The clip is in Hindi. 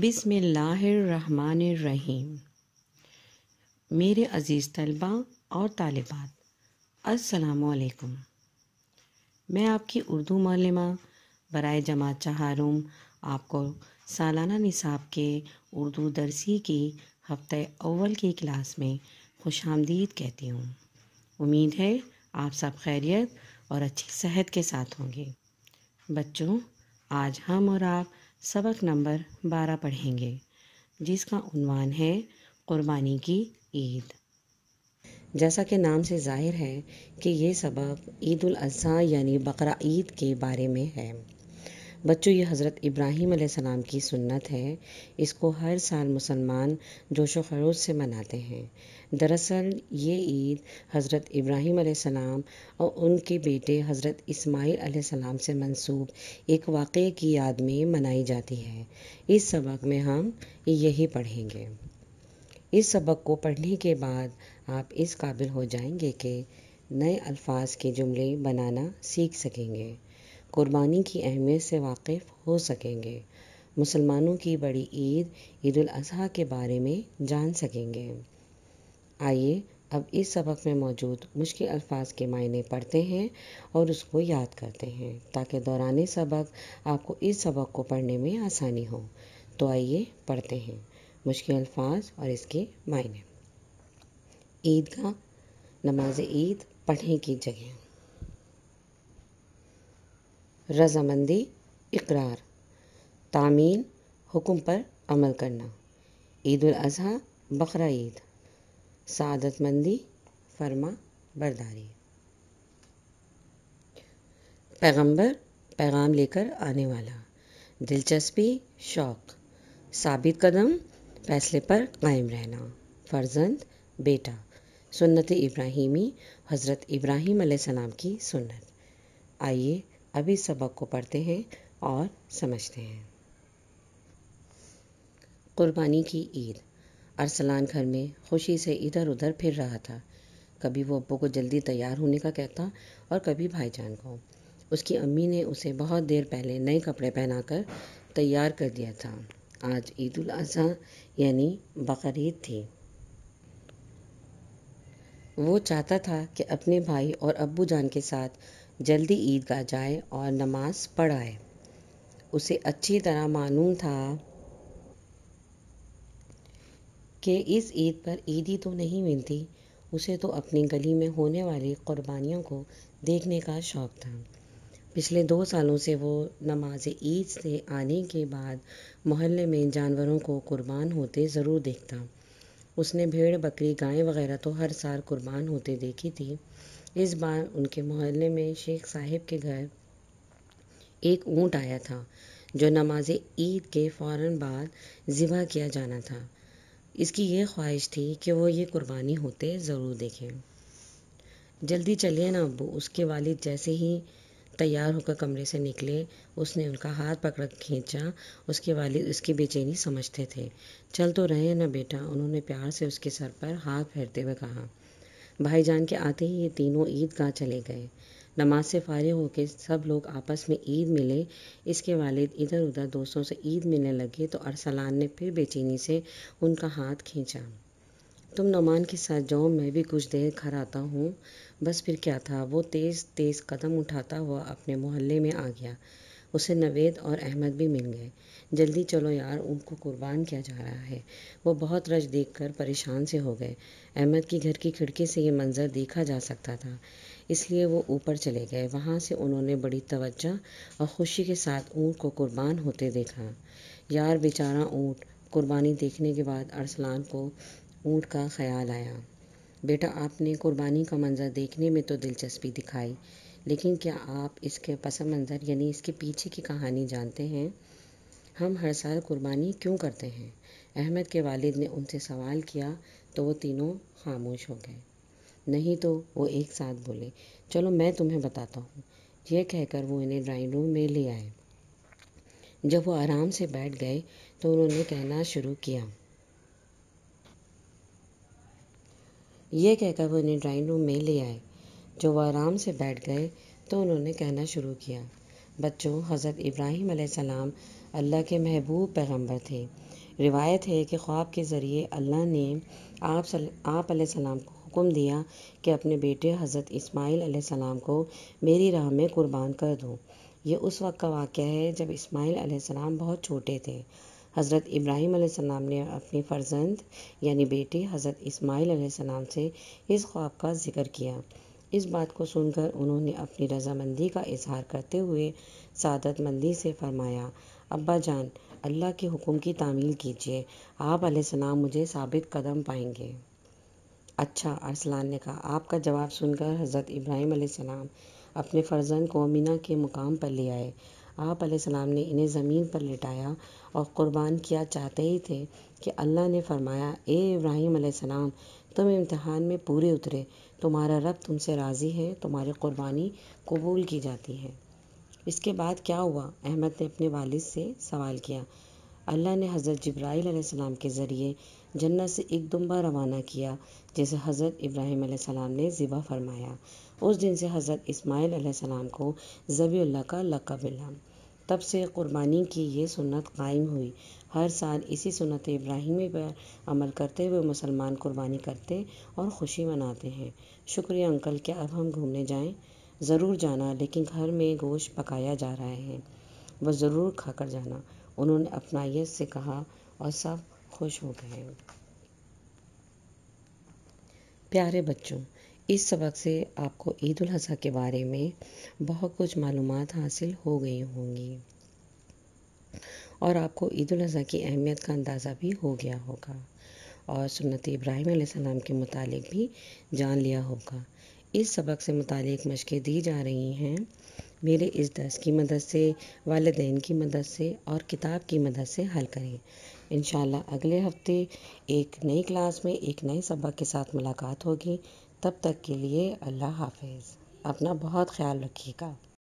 बिसमीम मेरे अज़ीज़ तलबा और तालिबात असलकुम मैं आपकी उर्दू मालमा बरए जमात चाहूँ आपको सालाना निसाब के उर्दू दरसी की हफ्ते अव्वल की क्लास में खुश आमदीद कहती हूँ उम्मीद है आप सब खैरियत और अच्छी सेहत के साथ होंगे बच्चों आज हम और आप सबक नंबर बारह पढ़ेंगे जिसका उनवान है क़ुरबानी की ईद जैसा कि नाम से जाहिर है कि ये सबक ईद अजी यानी बकरा ईद के बारे में है बच्चों ये हज़रत इब्राहीम सलाम की सुन्नत है इसको हर साल मुसलमान जोश खरोश से मनाते हैं दरअसल ये ईद हज़रत इब्राहीम सलाम और उनके बेटे हज़रत इसमाईल सलाम से मंसूब एक वाक़े की याद में मनाई जाती है इस सबक में हम यही पढ़ेंगे इस सबक को पढ़ने के बाद आप इस काबिल हो जाएंगे कि नए अल्फाज के जुमले बनाना सीख सकेंगे कुर्बानी की अहमियत से वाकिफ़ हो सकेंगे मुसलमानों की बड़ी ईद ईद अज़हा के बारे में जान सकेंगे आइए अब इस सबक में मौजूद मुश्किल अल्फाज के मायने पढ़ते हैं और उसको याद करते हैं ताकि दौरान सबक आपको इस सबक को पढ़ने में आसानी हो तो आइए पढ़ते हैं मुश्किल अल्फाज और इसके मायने ईद का नमाज ईद पढ़ने की जगह रजामंदी इकरार तामील हुक्म पर अमल करना ईद अजहा बकरा ईद सादतमंदी फरमा बरदारी पैगंबर पैगाम लेकर आने वाला दिलचस्पी शौक़ साबित कदम फैसले पर कायम रहना फर्जंद बेटा सुन्नत इब्राहिमी हज़रत इब्राहिम सलाम की सुन्नत आइए अभी सबक को पढ़ते हैं और समझते हैं क़ुरबानी की ईद अरसलान घर में खुशी से इधर उधर फिर रहा था कभी वो अबू को जल्दी तैयार होने का कहता और कभी भाईजान को उसकी अम्मी ने उसे बहुत देर पहले नए कपड़े पहनाकर तैयार कर दिया था आज ईद उल यानी बकरीद थी वो चाहता था कि अपने भाई और अब्बू जान के साथ जल्दी ईदगाह जाए और नमाज़ पढ़ाए उसे अच्छी तरह मालूम था कि इस ईद पर ईदी तो नहीं मिलती उसे तो अपनी गली में होने वाली क़ुरबानियों को देखने का शौक़ था पिछले दो सालों से वो नमाज ईद से आने के बाद मोहल्ले में जानवरों को कुर्बान होते ज़रूर देखता उसने भेड़ बकरी गायें वगैरह तो हर साल कुर्बान होते देखी थी इस बार उनके मोहल्ले में शेख साहिब के घर एक ऊँट आया था जो नमाज ईद के फ़ौर बाद ज़िबा किया जाना था इसकी ये ख्वाहिश थी कि वो ये कुर्बानी होते ज़रूर देखें जल्दी चलिए ना अबू उसके वालिद जैसे ही तैयार होकर कमरे से निकले उसने उनका हाथ पकड़ खींचा उसके वालिद उसकी बेचैनी समझते थे चल तो रहे ना बेटा उन्होंने प्यार से उसके सर पर हाथ फेरते हुए कहा भाईजान के आते ही ये तीनों ईदगाह चले गए नमाज से फारिग होकर सब लोग आपस में ईद मिले इसके वालिद इधर उधर दोस्तों से ईद मिलने लगे तो अरसलान ने फिर बेचैनी से उनका हाथ खींचा तुम नमान के साथ जाओ मैं भी कुछ देर घर आता हूँ बस फिर क्या था वो तेज़ तेज़ कदम उठाता हुआ अपने मोहल्ले में आ गया उसे नवेद और अहमद भी मिल गए जल्दी चलो यार उनको कुर्बान किया जा रहा है वो बहुत रश कर परेशान से हो गए अहमद की घर की खिड़की से ये मंज़र देखा जा सकता था इसलिए वो ऊपर चले गए वहाँ से उन्होंने बड़ी तवज्जा और ख़ुशी के साथ ऊँट को कुर्बान होते देखा यार बेचारा ऊँट कुर्बानी देखने के बाद अरसलान को ऊँट का ख्याल आया बेटा आपने कुर्बानी का मंज़र देखने में तो दिलचस्पी दिखाई लेकिन क्या आप इसके पस मंज़र यानी इसके पीछे की कहानी जानते हैं हम हर साल कुर्बानी क्यों करते हैं अहमद के वालिद ने उनसे सवाल किया तो वो तीनों खामोश हो गए नहीं तो वो एक साथ बोले चलो मैं तुम्हें बताता हूँ यह कहकर वो इन्हें ड्राइंग रूम में ले आए जब वो आराम से बैठ गए तो उन्होंने कहना शुरू किया यह कहकर वो इन्हें ड्राइंग रूम में ले आए जो वह आराम से बैठ गए तो उन्होंने कहना शुरू किया बच्चों हज़रत इब्राहीम सलाम अल्लाह के महबूब पैगंबर थे रिवायत है कि ख्वाब के ज़रिए अल्लाह ने आप सल, आप को हुक्म दिया कि अपने बेटे हज़रत इस्माइल सलाम को मेरी राह में कुर्बान कर दो ये उस वक्त का वाक़ है जब इस्माइल सलाम बहुत छोटे थे हज़रत इब्राहीम सलाम ने अपने फ़र्जंद यानी बेटे हज़रत इस्माईल सलाम से इस ख्वाब का ज़िक्र किया इस बात को सुनकर उन्होंने अपनी रजामंदी का इजहार करते हुए सादत मंदी से फरमाया अब्बा जान अल्लाह के हुक्म की तामील कीजिए आप सलाम मुझे साबित कदम पाएंगे अच्छा अरसलान ने कहा आपका जवाब सुनकर हज़रत इब्राहिम सलाम अपने फ़र्जंद को मीना के मुकाम पर ले आए आप सलाम ने इन्हें ज़मीन पर लिटाया और क़ुरबान किया चाहते ही थे कि अल्लाह ने फरमाया ए इब्राहिम सलाम तुम तो इम्तहान में पूरे उतरे तुम्हारा रब तुमसे राज़ी है तुम्हारी क़ुरबानी कबूल की जाती है इसके बाद क्या हुआ अहमद ने अपने वालिद से सवाल किया अल्लाह ने हज़रत जब्राईसम के ज़रिए जन्नत से एक दुम्बा रवाना किया जैसे हज़रत इब्राहिम सलाम ने ज़िबा फरमाया उस दिन से हज़रत इस्माईल सलाम को ज़बील्ला का लक़ब मिला तब से क़ुरबानी की ये सुन्नत कायम हुई हर साल इसी सुनत इब्राहिमी पर अमल करते हुए मुसलमान कुर्बानी करते और खुशी मनाते हैं शुक्रिया अंकल क्या अब हम घूमने जाएं ज़रूर जाना लेकिन घर में गोश्त पकाया जा रहा है वह ज़रूर खाकर जाना उन्होंने अपनाइत से कहा और सब खुश हो गए प्यारे बच्चों इस सबक से आपको ईद अजी के बारे में बहुत कुछ मालूम हासिल हो गई होंगी और आपको ईद अज़ी की अहमियत का अंदाज़ा भी हो गया होगा और सुनत इब्राहिम सलाम के मुतालिक भी जान लिया होगा इस सबक से मुतक मशक़ें दी जा रही हैं मेरे इस दस की मदद से वालदेन की मदद से और किताब की मदद से हल करें इन अगले हफ्ते एक नई क्लास में एक नए सबक के साथ मुलाकात होगी तब तक के लिए अल्लाह हाफिज़ अपना बहुत ख्याल रखिएगा